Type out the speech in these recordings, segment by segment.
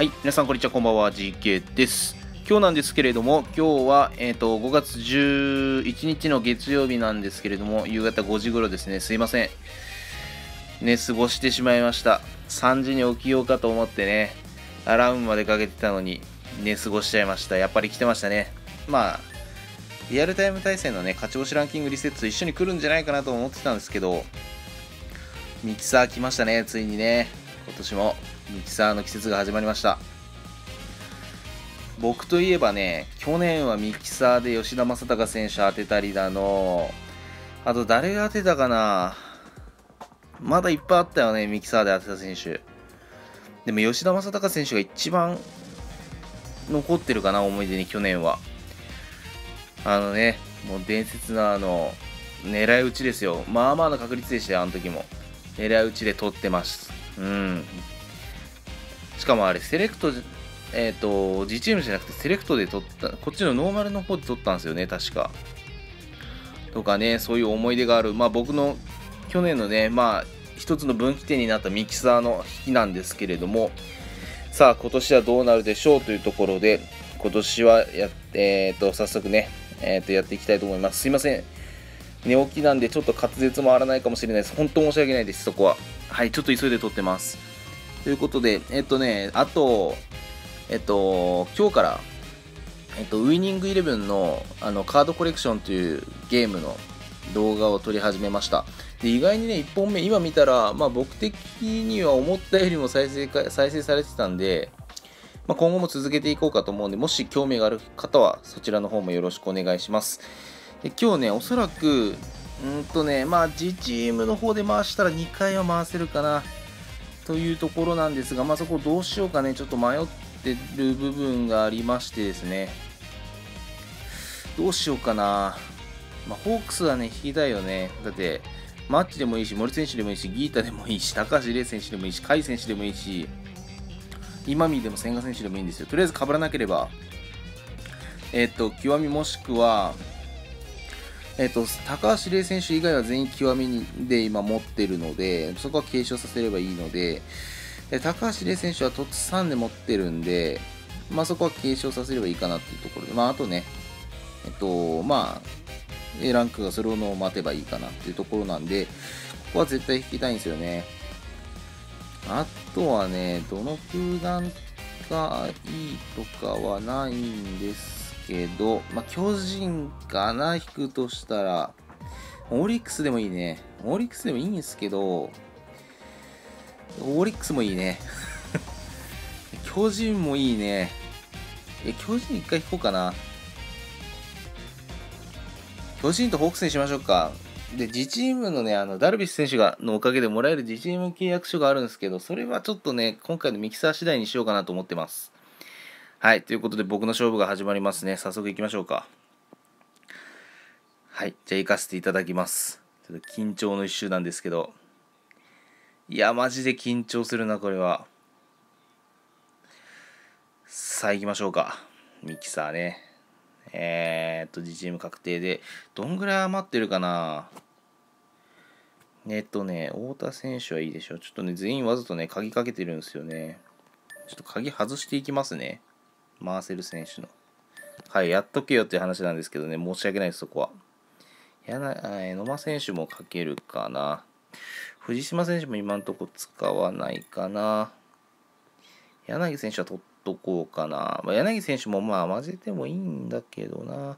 はい皆さんこんにちはこんばんは GK です今日なんですけれども今日は、えーと、5月11日の月曜日なんですけれども夕方5時頃ですねすいません寝過ごしてしまいました3時に起きようかと思ってねアラームまでかけてたのに寝過ごしちゃいましたやっぱり来てましたねまあリアルタイム対戦のね勝ち星ランキングリセット一緒に来るんじゃないかなと思ってたんですけどミキサー来ましたねついにね今年もミキサーの季節が始まりました僕といえばね去年はミキサーで吉田正尚選手当てたりだのあと誰が当てたかなまだいっぱいあったよねミキサーで当てた選手でも吉田正尚選手が一番残ってるかな思い出に去年はあのねもう伝説のあの狙い撃ちですよまあまあの確率でしたよあの時も狙い撃ちで取ってますうんしかもあれ、セレクト、えっ、ー、と、自チームじゃなくてセレクトで取った、こっちのノーマルの方で取ったんですよね、確か。とかね、そういう思い出がある。まあ僕の去年のね、まあ一つの分岐点になったミキサーの引きなんですけれども、さあ今年はどうなるでしょうというところで、今年はや、えっ、ー、と、早速ね、えっ、ー、と、やっていきたいと思います。すいません。寝起きなんでちょっと滑舌も合らないかもしれないです。本当申し訳ないです、そこは。はい、ちょっと急いで撮ってます。ということで、えっとね、あと、えっと、今日から、えっと、ウイニングイレブンのあのカードコレクションというゲームの動画を撮り始めました。で意外にね、1本目、今見たら、まあ、僕的には思ったよりも再生か再生されてたんで、まあ、今後も続けていこうかと思うんで、もし興味がある方はそちらの方もよろしくお願いします。で今日ね、おそらく、うんとね、まあ、G チームの方で回したら2回は回せるかな。というところなんですが、まあ、そこどうしようかね、ちょっと迷ってる部分がありましてですね、どうしようかな、まあ、ホークスはね、引きたいよね、だって、マッチでもいいし、森選手でもいいし、ギータでもいいし、高橋礼選手でもいいし、甲斐選手でもいいし、今見でも千賀選手でもいいんですよ。とりあえず被らなければ、えっと、極みもしくは、えーと、高橋玲選手以外は全員極みで今持ってるので、そこは継承させればいいので、え高橋玲選手はトップ3で持ってるんで、まあ、そこは継承させればいいかなっていうところで、まあ、あとね、えっ、ー、と、まあ、A ランクがそれを待てばいいかなっていうところなんで、ここは絶対引きたいんですよね。あとはね、どの球団がいいとかはないんですけど、まあ、巨人かな、引くとしたら。オリックスでもいいね。オリックスでもいいんですけど、オリックスもいいね。巨人もいいね。え、巨人一回引こうかな。巨人とホークスにしましょうか。で、自チームのね、あの、ダルビッシュ選手が、のおかげでもらえる自チーム契約書があるんですけど、それはちょっとね、今回のミキサー次第にしようかなと思ってます。はい、ということで僕の勝負が始まりますね。早速行きましょうか。はい、じゃあ行かせていただきます。ちょっと緊張の一周なんですけど。いや、マジで緊張するな、これは。さあ行きましょうか。ミキサーね。えー、っと、自チーム確定で、どんぐらい余ってるかなえっとね、太田選手はいいでしょう。ちょっとね、全員わざとね、鍵かけてるんですよね。ちょっと鍵外していきますね。マーセル選手の。はい、やっとけよっていう話なんですけどね、申し訳ないです、そこは。やな、え野間選手もかけるかな。藤島選手も今んとこ使わないかな。柳選手は取っとこうかな。まあ、柳選手もまあ混ぜてもいいんだけどな。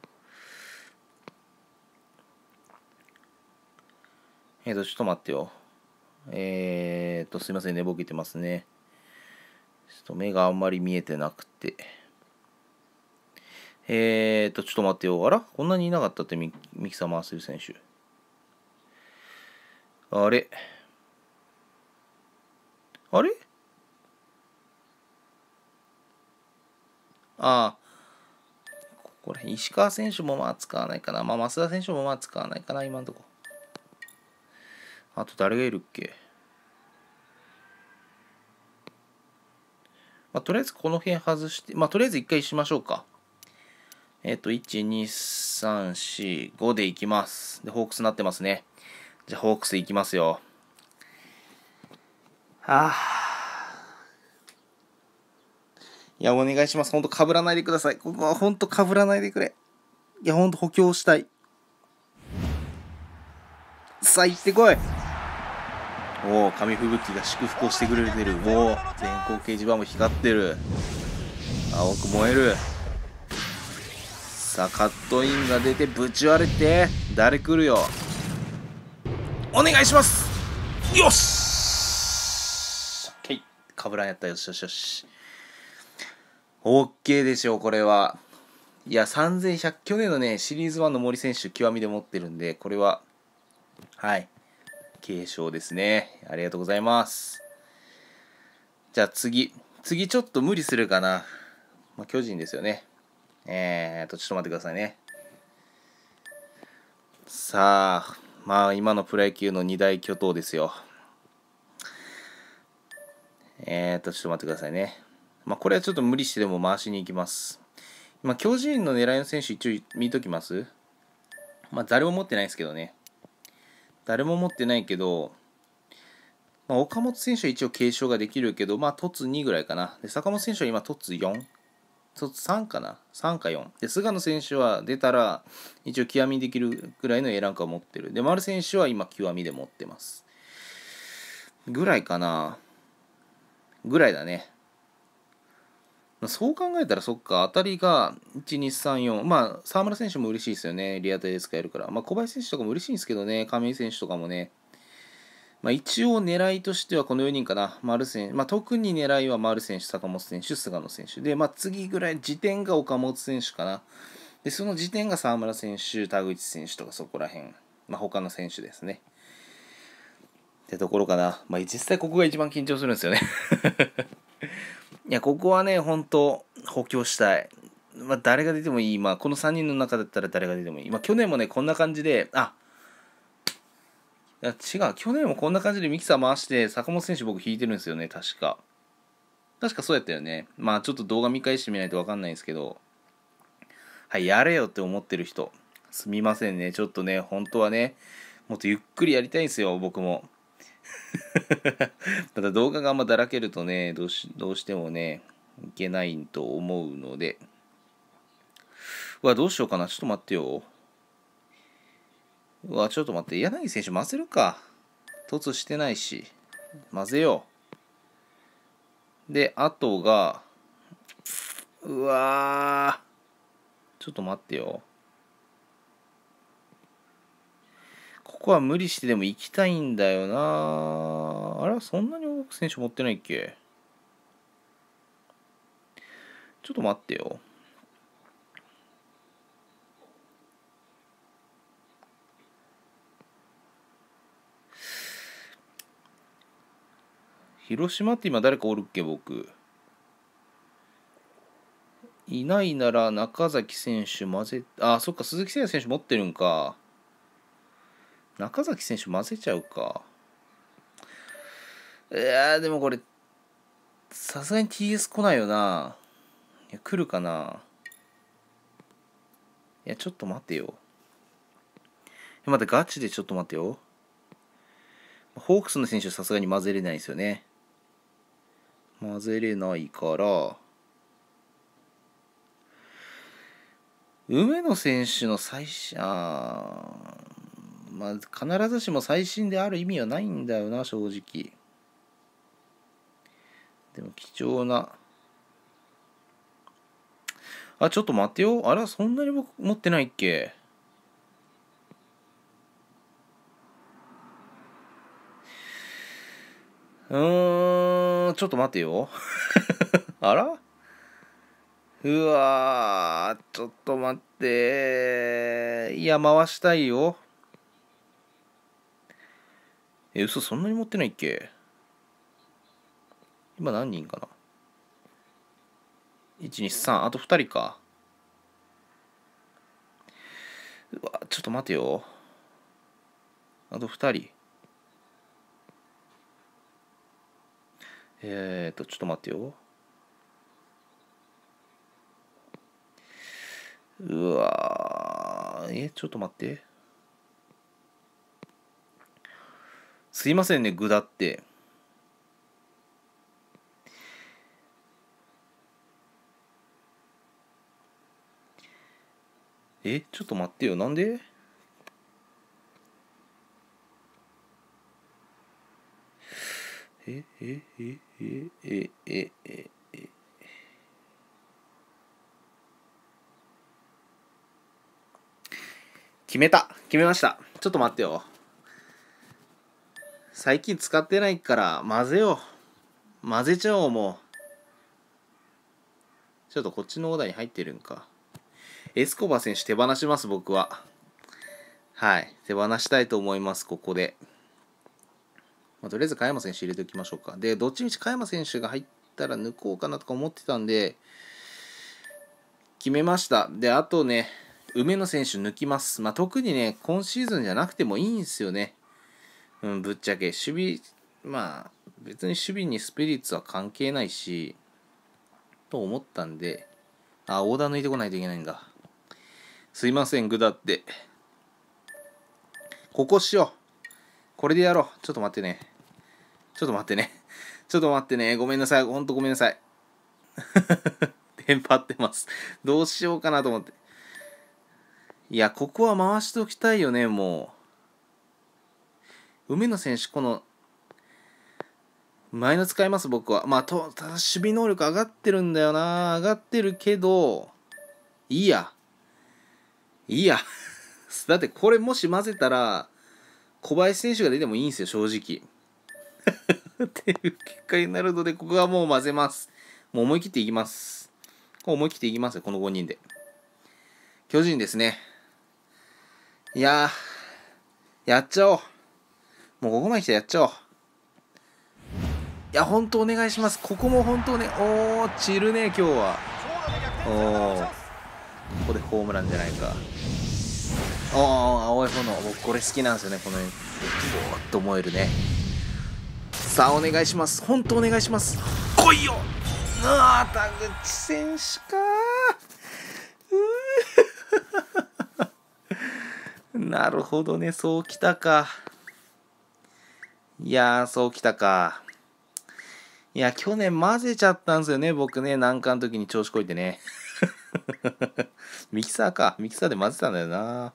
えっ、ー、と、ちょっと待ってよ。えっ、ー、と、すいません、寝ぼけてますね。ちょっと目があんまり見えてなくて。えー、っと、ちょっと待ってよ。あらこんなにいなかったってミミキサー回せる選手。あれあれああ。これ、石川選手もまあ使わないかな。まあ、増田選手もまあ使わないかな、今んとこ。あと誰がいるっけまあ、とりあえずこの辺外して、まあ、とりあえず一回しましょうか。えっ、と、1、2、3、4、5でいきます。で、ホークスなってますね。じゃあ、ホークスいきますよ。あいや、お願いします。ほんと、かぶらないでください。ここはほんと、かぶらないでくれ。いや、ほんと、補強したい。さあ、行ってこいおお、紙吹雪が祝福をしてくれてる。おお、電光掲示板も光ってる。青く燃える。さあカットインが出てぶち割れて誰来るよお願いしますよしオかぶらんやったよしよしよしオッケーでしょうこれはいや3100去年のねシリーズ1の森選手極みで持ってるんでこれははい継承ですねありがとうございますじゃあ次次ちょっと無理するかな、まあ、巨人ですよねえーと、ちょっと待ってくださいね。さあ、まあ今のプロ野球の二大巨頭ですよ。えーと、ちょっと待ってくださいね。まあこれはちょっと無理してでも回しに行きます。まあ巨人の狙いの選手一応見ときますまあ誰も持ってないですけどね。誰も持ってないけど、まあ、岡本選手は一応継承ができるけど、まあ、突2ぐらいかな。で坂本選手は今、突4。3かな3か4で菅野選手は出たら一応極みできるぐらいの A ランクを持ってるで丸選手は今極みで持ってますぐらいかなぐらいだねそう考えたらそっか当たりが1234まあ沢村選手も嬉しいですよねリアタイで使えるからまあ小林選手とかも嬉しいんですけどね亀井選手とかもねまあ、一応狙いとしてはこの4人かな、丸選まあ、特に狙いは丸選手、坂本選手、菅野選手で、まあ、次ぐらい、時点が岡本選手かな、でその時点が沢村選手、田口選手とかそこら辺、まあ、他の選手ですね。ってところかな、まあ、実際ここが一番緊張するんですよね いや、ここはね、本当補強したい。まあ、誰が出てもいい、まあ、この3人の中だったら誰が出てもいい、まあ、去年もねこんな感じであいや違う、去年もこんな感じでミキサー回して、坂本選手僕引いてるんですよね、確か。確かそうやったよね。まあちょっと動画見返してみないとわかんないんですけど、はい、やれよって思ってる人、すみませんね。ちょっとね、本当はね、もっとゆっくりやりたいんですよ、僕も。ただ動画があんまだらけるとね、どうしどうしてもね、いけないと思うので。うわ、どうしようかな。ちょっと待ってよ。うわ、ちょっと待って。柳選手混ぜるか。凸してないし。混ぜよう。で、あとが、うわちょっと待ってよ。ここは無理してでも行きたいんだよなあれはそんなに多く選手持ってないっけちょっと待ってよ。広島って今誰かおるっけ僕いないなら中崎選手混ぜあそっか鈴木誠也選手持ってるんか中崎選手混ぜちゃうかいやでもこれさすがに TS 来ないよないや来るかないやちょっと待てよ待ってガチでちょっと待ってよホークスの選手さすがに混ぜれないですよね混ぜれないから梅野選手の最新あまあ必ずしも最新である意味はないんだよな正直でも貴重なあちょっと待ってよあらそんなに僕持ってないっけうーん、ちょっと待てよ。あらうわー、ちょっと待って。いや、回したいよ。え、嘘、そんなに持ってないっけ今何人かな ?1、2、3、あと2人か。うわ、ちょっと待てよ。あと2人。えっ、ー、と、ちょっと待ってよ。うわえ、ちょっと待って。すいませんね、具だって。え、ちょっと待ってよ。なんでえ、え、え、えええええ決めた決めましたちょっと待ってよ最近使ってないから混ぜよう混ぜちゃおうもうちょっとこっちのオーダーに入ってるんかエスコバ選手手放します僕ははい手放したいと思いますここでまあ、とりあえず加山選手入れておきましょうか。で、どっちみち加山選手が入ったら抜こうかなとか思ってたんで、決めました。で、あとね、梅野選手抜きます。まあ、特にね、今シーズンじゃなくてもいいんですよね。うん、ぶっちゃけ。守備、まあ、別に守備にスピリッツは関係ないし、と思ったんで、あ、オーダー抜いてこないといけないんだ。すいません、グダって。ここしよう。これでやろう。ちょっと待ってね。ちょっと待ってね。ちょっと待ってね。ごめんなさい。ほんとごめんなさい。テンパってます。どうしようかなと思って。いや、ここは回しておきたいよね、もう。梅野選手、この、前の使います、僕は。まあ、と、ただ守備能力上がってるんだよな。上がってるけど、いいや。いいや。だってこれもし混ぜたら、小林選手が出てもいいんですよ、正直。っていう結果になるので、ここはもう混ぜます。もう思い切っていきます。思い切っていきますよ、この5人で。巨人ですね。いやー、やっちゃおう。もうここまで来たらやっちゃおう。いや、本当お願いします。ここも本当ね、おお散るね、今日は。おおここでホームランじゃないか。おお青い炎。僕これ好きなんですよね、この、ぼーっと思えるね。さあお願いします本当お願いします来いよあ田口選手か なるほどねそうきたかいやそうきたかいや去年混ぜちゃったんですよね僕ね難関の時に調子こいてね ミキサーかミキサーで混ぜたんだよな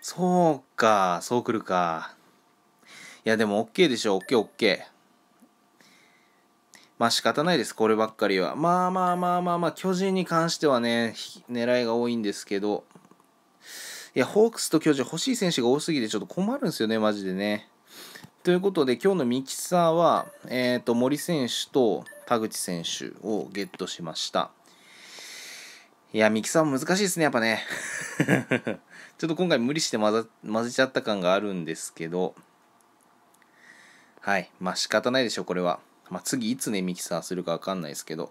そうかそうくるかいや、でも OK でしょ。OK、OK。まあ仕方ないです、こればっかりは。まあまあまあまあまあ、巨人に関してはね、狙いが多いんですけど、いや、ホークスと巨人欲しい選手が多すぎてちょっと困るんですよね、マジでね。ということで、今日のミキサーは、えっ、ー、と、森選手と田口選手をゲットしました。いや、ミキサーも難しいですね、やっぱね。ちょっと今回無理して混ぜちゃった感があるんですけど、はい。まあ仕方ないでしょこれは。まあ次いつね、ミキサーするかわかんないですけど。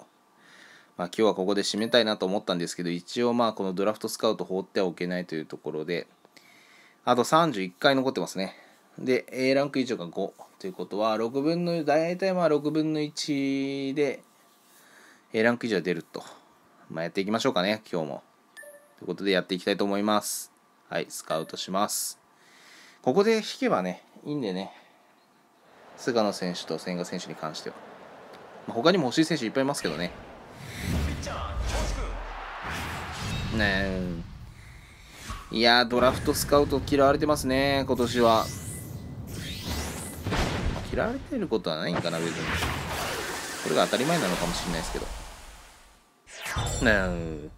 まあ今日はここで締めたいなと思ったんですけど、一応まあこのドラフトスカウト放ってはおけないというところで、あと31回残ってますね。で、A ランク以上が5ということは、6分の、大体まあ6分の1で A ランク以上出ると。まあやっていきましょうかね、今日も。ということでやっていきたいと思います。はい、スカウトします。ここで引けばね、いいんでね、菅野選手と千賀選手に関しては、まあ、他にも欲しい選手いっぱいいますけどねねいやドラフトスカウト嫌われてますね今年は嫌われてることはないんかな別にこれが当たり前なのかもしれないですけどね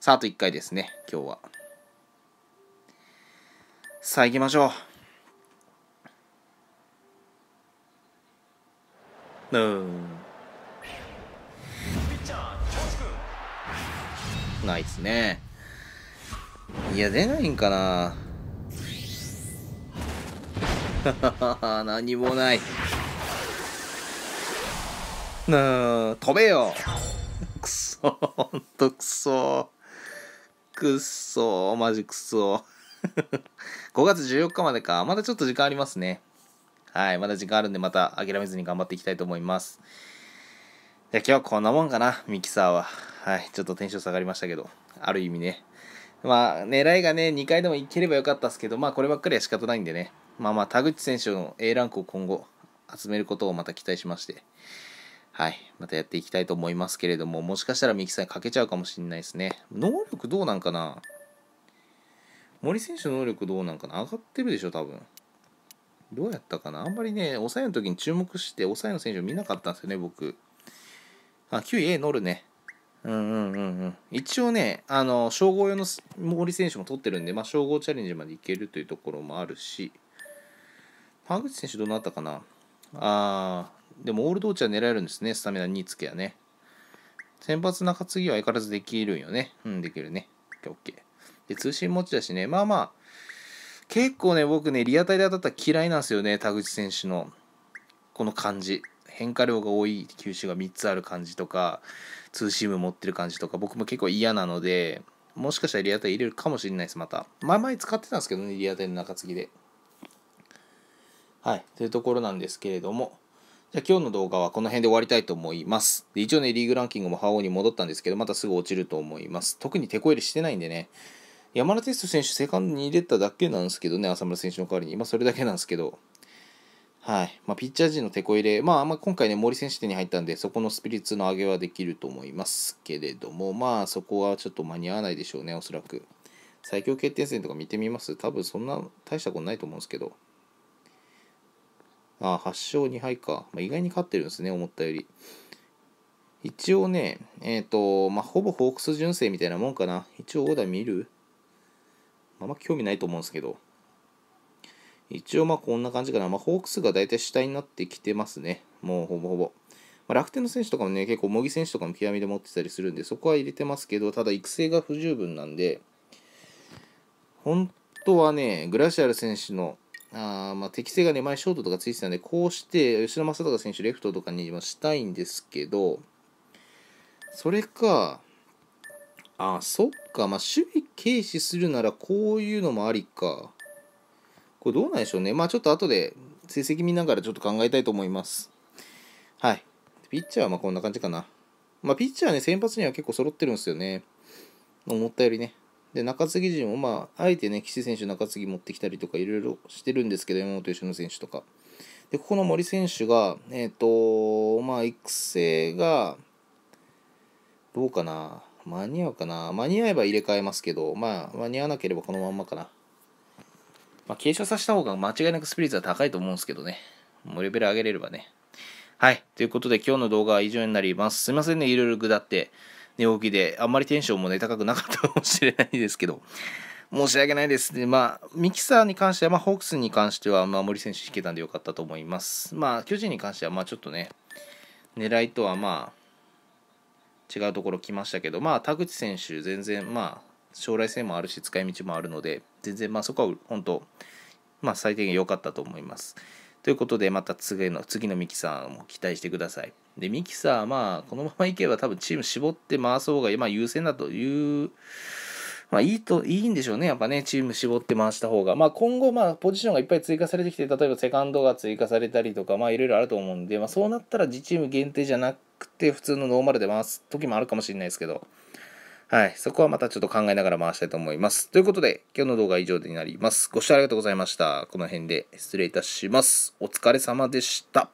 さああと1回ですね今日はさあ行きましょううん。ないっすね。いや、出ないんかな。何もない。なあ、飛べよ くそ、ほんとくそ。くそ、マジくそ。5 月14日までか。まだちょっと時間ありますね。はい、まだ時間あるんでまた諦めずに頑張っていきたいと思います。じゃ今日はこんなもんかな、ミキサーは。はい、ちょっとテンション下がりましたけど、ある意味ね。まあ、狙いがね、2回でもいければよかったですけど、まあ、こればっかりは仕方ないんでね。まあまあ、田口選手の A ランクを今後、集めることをまた期待しまして、はい、またやっていきたいと思いますけれども、もしかしたらミキーにかけちゃうかもしれないですね。能力どうなんかな森選手の能力どうなんかな上がってるでしょ、多分。どうやったかなあんまりね、抑えの時に注目して、抑えの選手を見なかったんですよね、僕。あ、9位 A 乗るね。うんうんうんうん。一応ね、あの、称号用の森選手も取ってるんで、まあ、称号チャレンジまでいけるというところもあるし、川口選手どうなったかなあー、でもオールドーチは狙えるんですね、スタミナ2つけはね。先発中継ぎは相変わらずできるんよね。うん、できるね。OK。で、通信持ちだしね、まあまあ、結構ね、僕ね、リアタイで当たったら嫌いなんですよね、田口選手の、この感じ。変化量が多い球種が3つある感じとか、ツーシーム持ってる感じとか、僕も結構嫌なので、もしかしたらリアタイ入れるかもしれないです、また。前々使ってたんですけどね、リアタイの中継ぎで。はい、というところなんですけれども、じゃあ今日の動画はこの辺で終わりたいと思います。で一応ね、リーグランキングも覇王に戻ったんですけど、またすぐ落ちると思います。特に手こ入れしてないんでね。山田哲人選手、セカンドに入れただけなんですけどね、浅村選手の代わりに。まあ、それだけなんですけど、はいまあ、ピッチャー陣のテこ入れ、まあ、まあ今回ね、森選手手に入ったんで、そこのスピリッツの上げはできると思いますけれども、まあ、そこはちょっと間に合わないでしょうね、おそらく。最強決定戦とか見てみます多分そんな大したことないと思うんですけど。ああ、8勝2敗か。まあ、意外に勝ってるんですね、思ったより。一応ね、えっ、ー、と、まあ、ほぼホークス純正みたいなもんかな。一応オーダー見るあんま興味ないと思うんですけど、一応まあこんな感じかな。まあ、ホークスが大体主体になってきてますね。もうほぼほぼ。まあ、楽天の選手とかもね、結構茂木選手とかも極みで持ってたりするんで、そこは入れてますけど、ただ育成が不十分なんで、本当はね、グラシアル選手のあまあ適性がね、前ショートとかついてたんで、こうして吉田正尚選手レフトとかにしたいんですけど、それか、ああ、そっか。まあ、守備軽視するならこういうのもありか。これどうなんでしょうね。まあ、ちょっと後で成績見ながらちょっと考えたいと思います。はい。ピッチャーはまあこんな感じかな。まあ、ピッチャーね、先発には結構揃ってるんですよね。思ったよりね。で、中継ぎ陣も、まあ、あえてね、岸選手、中継ぎ持ってきたりとか、いろいろしてるんですけど、山本由伸選手とか。で、ここの森選手が、えっ、ー、と、まあ、育成が、どうかな。間に合うかな間に合えば入れ替えますけど、まあ、間に合わなければこのまんまかな。まあ、傾斜させた方が間違いなくスピリッツは高いと思うんですけどね。もうレベル上げれればね。はい。ということで今日の動画は以上になります。すいませんね。いろいろ下って、寝起きで、あんまりテンションもね、高くなかったかもしれないですけど。申し訳ないですで、まあ、ミキサーに関しては、まあ、ホークスに関しては、まあ、森選手引けたんでよかったと思います。まあ、巨人に関しては、まあ、ちょっとね、狙いとはまあ、違うところ来ましたけど、まあ、田口選手、全然、まあ、将来性もあるし、使い道もあるので、全然、まあ、そこは本当、まあ、最低限良かったと思います。ということで、また次の、次のミキサーも期待してください。で、ミキサー、まあ、このままいけば多分チーム絞って回す方が、まあ、優先だという、まあ、いいと、いいんでしょうね。やっぱね、チーム絞って回した方が。まあ、今後、まあ、ポジションがいっぱい追加されてきて、例えばセカンドが追加されたりとか、まあ、いろいろあると思うんで、まあ、そうなったら自チーム限定じゃなくくて普通のノーマルで回す時もあるかもしれないですけど、はい。そこはまたちょっと考えながら回したいと思います。ということで、今日の動画は以上になります。ご視聴ありがとうございました。この辺で失礼いたします。お疲れ様でした。